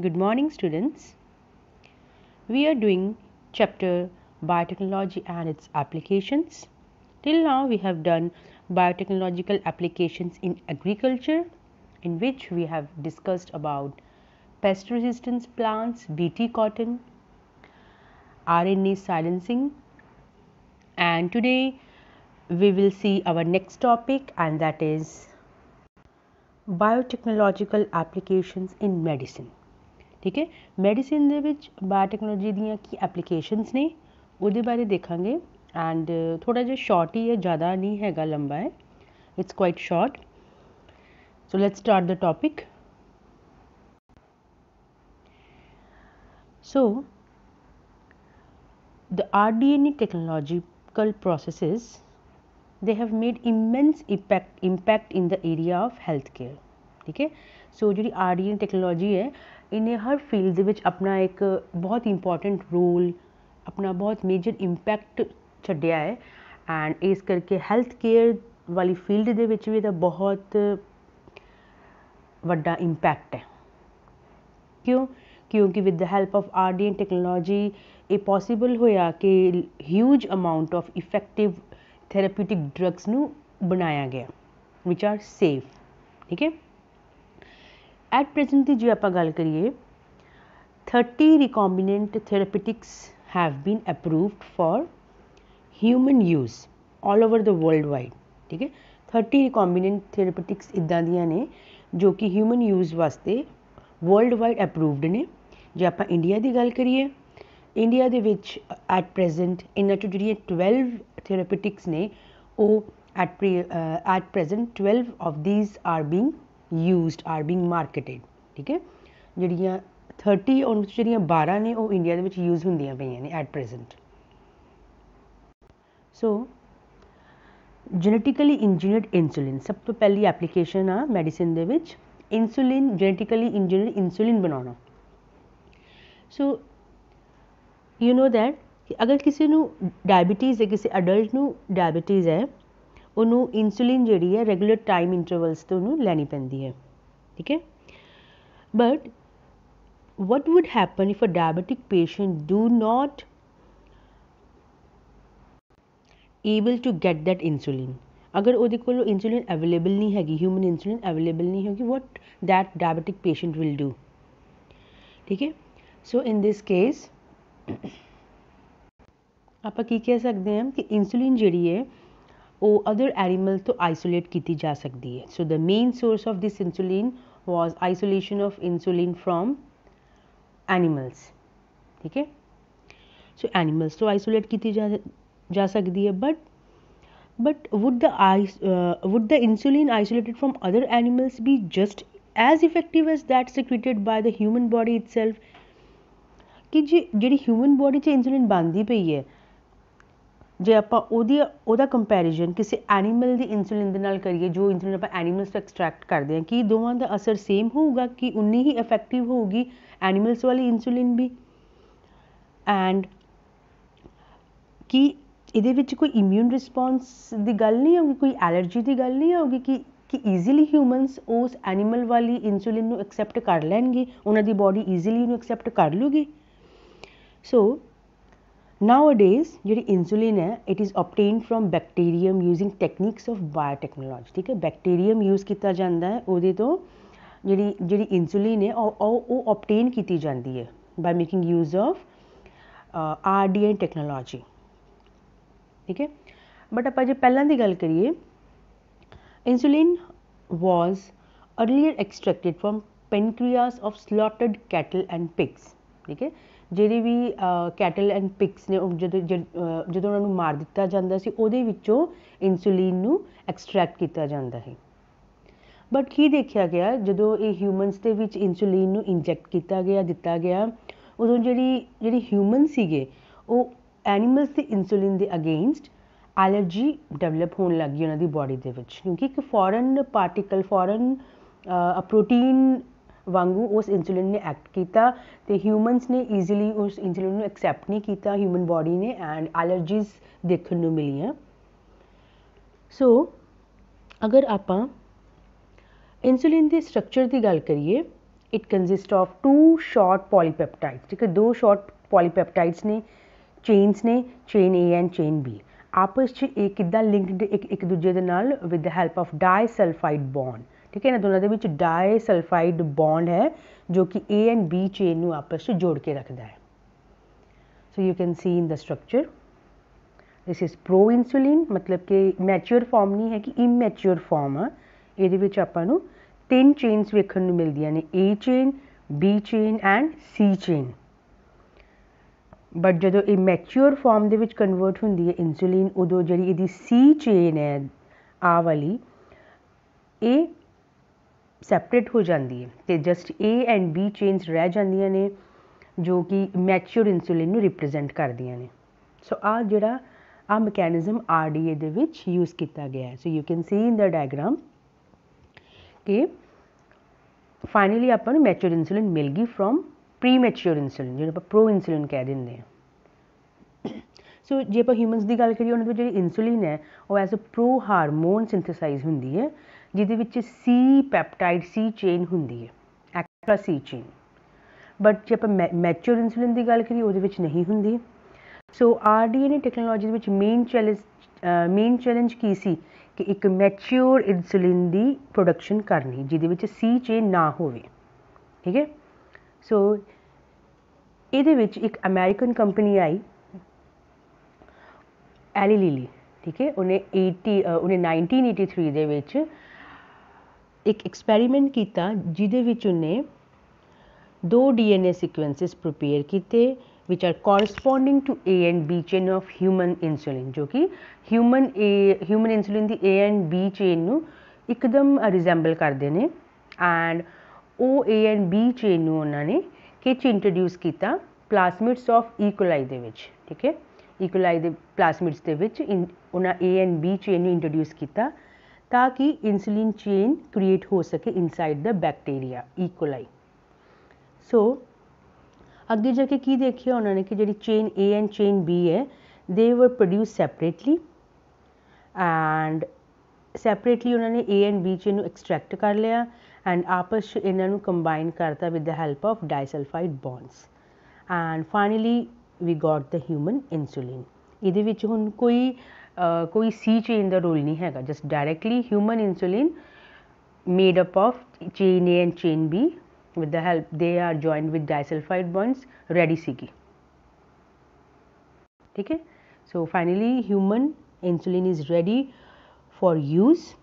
Good morning, students. We are doing chapter Biotechnology and its applications. Till now, we have done biotechnological applications in agriculture, in which we have discussed about pest resistance plants, BT cotton, RNA silencing, and today we will see our next topic, and that is biotechnological applications in medicine. ठीक है medicine biotechnology दियाँ की applications ने वो बारे देखा and थोड़ा जो शॉर्ट ही है ज़्यादा नहीं हैगा लंबा है it's quite short so let's start the topic so the R D N E technological processes they have made immense impact impact in the area of health care ठीक है so G R D N technology है ਇਹਨੇ ਹਰ field ਦੇ ਵਿੱਚ ਆਪਣਾ ਇੱਕ ਬਹੁਤ important role ਆਪਣਾ ਬਹੁਤ ਮੇਜਰ ਇੰਪੈਕਟ ਛੱਡਿਆ ਹੈ ਐਂਡ ਇਸ ਕਰਕੇ ਹੈਲਥ ਕੇਅਰ ਵਾਲੀ ਫੀਲਡ ਦੇ ਵਿੱਚ ਵੀ ਇਹਦਾ ਬਹੁਤ ਵੱਡਾ ਇੰਪੈਕਟ ਹੈ ਕਿਉਂ ਕਿਉਂਕਿ with the help of R D technology ਇਹ ਪੋਸੀਬਲ ਹੋਇਆ ਕਿ huge amount of effective therapeutic drugs ਨੂੰ ਬਣਾਇਆ ਗਿਆ ਵਿਚ ਆਰ ਸੇਫ ਠੀਕ ਹੈ ਐਟ ਪ੍ਰੈਜ਼ੈਂਟ ਦੀ ਜੇ ਆਪਾਂ ਗੱਲ ਕਰੀਏ 30 recombinant therapeutics have been approved for human use all over the world wide ਠੀਕ ਹੈ 30 recombinant therapeutics ਇਦਾਂ ਦੀਆਂ ਨੇ ਜੋ ਕਿ human use ਵਾਸਤੇ ਵਰਲਡ ਵਾਈਡ ਅਪਰੂਵਡ ਨੇ ਜੇ ਆਪਾਂ ਇੰਡੀਆ ਦੀ ਗੱਲ ਕਰੀਏ ਇੰਡੀਆ ਦੇ ਵਿੱਚ ਐਟ ਪ੍ਰੈਜ਼ੈਂਟ ਇਹਨਾਂ ਚੋਂ ਜਿਹੜੀਆਂ 12 ਥੈਰੇਪਿਟਿਕਸ ਨੇ ਉਹ at at present 12 of these are being used are being marketed ਠੀਕ ਹੈ ਜਿਹੜੀਆਂ 30 ਔਰ ਜਿਹੜੀਆਂ 12 ਨੇ ਉਹ ਇੰਡੀਆ ਦੇ ਵਿੱਚ ਯੂਜ਼ ਹੁੰਦੀਆਂ ਪਈਆਂ ਨੇ at present so genetically engineered insulin ਸਭ ਤੋਂ ਪਹਿਲੀ ਐਪਲੀਕੇਸ਼ਨ ਆ ਮੈਡੀਸਿਨ ਦੇ ਵਿੱਚ ਇਨਸੂਲਿਨ ਜੈਨੇਟਿਕਲੀ ਇੰਜੀਨੀਅਰਡ ਇਨਸੂਲਿਨ ਬਣਾਉਣਾ ਸੋ ਯੂ نو दैट ਕਿ ਅਗਰ ਕਿਸੇ ਨੂੰ ਡਾਇਬੀਟੀਜ਼ ਹੈ ਕਿਸੇ ਅਡਲਟ ਨੂੰ ਡਾਇਬੀਟੀਜ਼ ਹੈ ਉਹਨੂੰ ਇਨਸੂਲਿਨ ਜਿਹੜੀ ਹੈ ਰੈਗੂਲਰ ਟਾਈਮ ਇੰਟਰਵਲਸ ਤੇ ਉਹਨੂੰ ਲੈਣੀ ਪੈਂਦੀ ਹੈ ਠੀਕ ਹੈ but what would happen if a diabetic patient do not able to get that insulin अगर वो को इंसुलिन अवेलेबल नहीं हैगी ह्यूमन इंसुलिन अवेलेबल नहीं होगी what that diabetic patient will do ठीक है सो इन दिस केस आप कह सकते हैं कि इंसुलिन जी है or other animal to isolate ਕੀਤੀ ਜਾ ਸਕਦੀ so the main source of this insulin was isolation of insulin from animals Okay? so animals to isolate ਕੀਤੀ ਜਾ ਜਾ but but would the uh, would the insulin isolated from other animals be just as effective as that secreted by the human body itself ਕਿ ਜਿਹੜੀ human body 'ਚ insulin ਬਣਦੀ ਪਈ ਹੈ ਜੇ ਆਪਾਂ ਉਹਦੀ ਉਹਦਾ ਕੰਪੈਰੀਜ਼ਨ ਕਿਸੇ ਐਨੀਮਲ ਦੀ ਇਨਸੂਲਿਨ ਦੇ ਨਾਲ ਕਰੀਏ ਜੋ ਇਨਸੂਲਿਨ ਆਪਾਂ ਐਨੀਮਲਸ ਤੋਂ ਐਕਸਟ੍ਰੈਕਟ ਕਰਦੇ ਹਾਂ ਕਿ ਦੋਵਾਂ ਦਾ ਅਸਰ ਸੇਮ ਹੋਊਗਾ ਕਿ ਉਨੀ ਹੀ ਇਫੈਕਟਿਵ ਹੋਊਗੀ ਐਨੀਮਲਸ ਵਾਲੀ ਇਨਸੂਲਿਨ ਵੀ ਐਂਡ ਕਿ ਇਹਦੇ ਵਿੱਚ ਕੋਈ ਇਮਿਊਨ ਰਿਸਪੌਂਸ ਦੀ ਗੱਲ ਨਹੀਂ ਹੋਊਗੀ ਕੋਈ ਅਲਰਜੀ ਦੀ ਗੱਲ ਨਹੀਂ ਹੋਊਗੀ ਕਿ ਕਿ ਈਜ਼ੀਲੀ ਹਿਊਮਨਸ ਉਸ ਐਨੀਮਲ ਵਾਲੀ ਇਨਸੂਲਿਨ ਨੂੰ ਐਕਸੈਪਟ ਕਰ ਲੈਣਗੇ ਉਹਨਾਂ ਦੀ ਬਾਡੀ ਈਜ਼ੀਲੀ ਉਹਨੂੰ ਐਕਸੈਪਟ ਕਰ ਲੂਗੀ ਸੋ नाउडेज जी इंसुलिन है it is obtain from bacterium using techniques of biotechnology ठीक है बैक्टीरियम यूज़ किया जाता है वो तो जी जी इंसुलिन है वो की जाती है by making use of R D N technology ठीक है बट आप जो पहल की गल करिए insulin was earlier extracted from pancreas of slaughtered cattle and pigs ठीक है ਜਿਹੜੇ ਵੀ ਕੈਟਲ ਐਂਡ ਪਿਕਸ ਨੇ ਜਦੋਂ ਜਦੋਂ ਉਹਨਾਂ ਨੂੰ ਮਾਰ ਦਿੱਤਾ ਜਾਂਦਾ ਸੀ ਉਹਦੇ ਵਿੱਚੋਂ ਇਨਸੂਲਿਨ ਨੂੰ ਐਕਸਟ੍ਰੈਕਟ ਕੀਤਾ ਜਾਂਦਾ ਹੈ ਬਟ ਕੀ ਦੇਖਿਆ ਗਿਆ ਜਦੋਂ ਇਹ ਹਿਊਮਨਸ ਦੇ ਵਿੱਚ ਇਨਸੂਲਿਨ ਨੂੰ ਇੰਜੈਕਟ ਕੀਤਾ ਗਿਆ ਦਿੱਤਾ ਗਿਆ ਉਦੋਂ ਜਿਹੜੀ ਜਿਹੜੀ ਹਿਊਮਨ ਸੀਗੇ ਉਹ ਐਨੀਮਲਸ ਦੇ ਇਨਸੂਲਿਨ ਦੇ ਅਗੇਂਸਟ ਐਲਰਜੀ ਡਵੈਲਪ ਹੋਣ ਲੱਗੀ ਉਹਨਾਂ ਦੀ ਬਾਡੀ ਦੇ ਵਿੱਚ ਕਿਉਂਕਿ ਇੱਕ foreign particle foreign uh protein ਵਾਂਗੂ ਉਸ ਇਨਸੂਲਿਨ ਨੇ ਐਕਟ ਕੀਤਾ ਤੇ ਹਿਊਮਨਸ ਨੇ ਈਜ਼ੀਲੀ ਉਸ ਇਨਸੂਲਿਨ ਨੂੰ ਐਕਸੈਪਟ ਨਹੀਂ ਕੀਤਾ ਹਿਊਮਨ ਬਾਡੀ ਨੇ ਐਂਡ ਅਲਰਜੀਜ਼ ਦੇਖਣ ਨੂੰ ਮਿਲੀਆਂ ਸੋ ਅਗਰ ਆਪਾਂ ਇਨਸੂਲਿਨ ਦੇ ਸਟਰਕਚਰ ਦੀ ਗੱਲ ਕਰੀਏ it consist of two short polypeptides ਠੀਕ ਹੈ ਦੋ ਸ਼ਾਰਟ ਪੋਲੀਪੈਪਟਾਈਡਸ ਨੇ ਚੇਨਸ ਨੇ chain A and chain B ਆਪਸ ਵਿੱਚ ਇਹ ਕਿੱਦਾਂ ਲਿੰਕਡ ਇੱਕ ਇੱਕ ਦੂਜੇ ਦੇ ਨਾਲ with the help of disulphide bond ठीक है ना दोनों के बीच डाए सल्फाइड बॉन्ड है जो कि ए एंड बी चेन में आपस जोड़ के रखता है so you can see in the structure this is pro insulin मतलब कि मैच्योर फॉर्म नहीं है कि इमैच्योर फॉर्म है ये आप तीन चेन्स वेखन मिलती ने A chain B chain and C chain but जो ये मैच्योर फॉर्म के कन्वर्ट होंगी है इंसुलिन उदो जी सी चेन है आ वाली ए सैपरेट हो जाती है तो just A and B chains रह जाए ने जो कि मैच्योर इंसुलिन रिप्रजेंट कर दया ने सो आ जरा आ mechanism R D A use किया गया है so you can see in the diagram के फाइनली आप मैच्योर इंसुलिन मिल गई फ्रॉम प्री मैच्योर इंसुलिन जो प्रो इंसुलिन कह दें सो जो आप ह्यूमनस की गल करिए जी इंसुलिन है वह as a pro hormone synthesize होंगी है ਜਿਹਦੇ ਵਿੱਚ ਸੀ ਪੈਪਟਾਈਡ ਸੀ ਚੇਨ ਹੁੰਦੀ ਹੈ ਐਕਟਰਾ ਸੀ ਚੇਨ ਬਟ ਜੇ ਆਪਾਂ ਮੈਚੁਰ ਇਨਸੂਲਿਨ ਦੀ ਗੱਲ ਕਰੀਏ ਉਹਦੇ ਵਿੱਚ ਨਹੀਂ ਹੁੰਦੀ ਸੋ ਆਰਡੀਐਨਏ ਟੈਕਨੋਲੋਜੀ ਦੇ ਵਿੱਚ ਮੇਨ ਚੈਲੰਜ ਮੇਨ ਚੈਲੰਜ ਕੀ ਸੀ ਕਿ ਇੱਕ ਮੈਚੁਰ ਇਨਸੂਲਿਨ ਦੀ ਪ੍ਰੋਡਕਸ਼ਨ ਕਰਨੀ ਜਿਹਦੇ ਵਿੱਚ ਸੀ ਚੇਨ ਨਾ ਹੋਵੇ ਠੀਕ ਹੈ ਸੋ ਇਹਦੇ ਵਿੱਚ ਇੱਕ ਅਮਰੀਕਨ ਕੰਪਨੀ ਆਈ ਐਲੀ ਲੀਲੀ ਠੀਕ ਹੈ ਉਹਨੇ 80 ਉਹਨੇ 1983 ਦੇ ਵਿੱਚ एक एक्सपैरिमेंट किया जिद ने दो D N A sequences prepare किए which are corresponding to A and B chain of human insulin जो कि ह्यूमन ए ह्यूमन इंसुलिन की ए एंड बी चेन एकदम रिजेंबल करते हैं एंड ओ ए एंड बी चेन उन्होंने किच इंट्रोड्यूस किया प्लासमिट्स ऑफ ईकोलाई के ठीक है ईकोलाई के प्लासमिट्स के A and B chain introduce किया ताकि इंसुलिन चेन क्रिएट हो सके inside the bacteria E coli so अगे जाके की देखिए उन्होंने कि जी chain A and chain B है they were produce separately and separately उन्होंने A and B chain extract कर लिया एंड आपस इन्हों कंबाइन करता with the help of disulphide bonds and finally we got the human insulin ये हूँ कोई कोई सी चेन का रोल नहीं है just directly human insulin made up of chain A and chain B with the help they are joined with disulphide bonds रेडीसी की ठीक है so finally human insulin is ready for use